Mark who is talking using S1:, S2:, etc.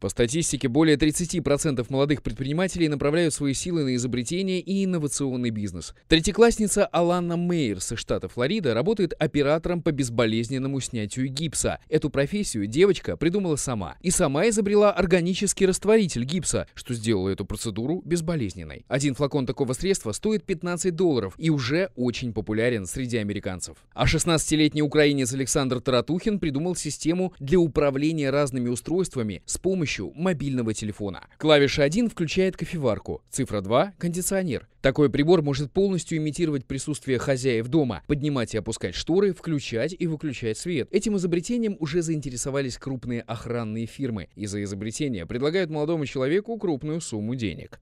S1: По статистике, более 30% молодых предпринимателей направляют свои силы на изобретение и инновационный бизнес. Третьеклассница Алана Мейер со штата Флорида работает оператором по безболезненному снятию гипса. Эту профессию девочка придумала сама. И сама изобрела органический растворитель гипса, что сделало эту процедуру безболезненной. Один флакон такого средства стоит 15 долларов и уже очень популярен среди американцев. А 16-летний украинец Александр Таратухин придумал систему для управления разными устройствами с помощью помощью мобильного телефона. Клавиша 1 включает кофеварку, цифра 2 – кондиционер. Такой прибор может полностью имитировать присутствие хозяев дома, поднимать и опускать шторы, включать и выключать свет. Этим изобретением уже заинтересовались крупные охранные фирмы, и за изобретение предлагают молодому человеку крупную сумму денег.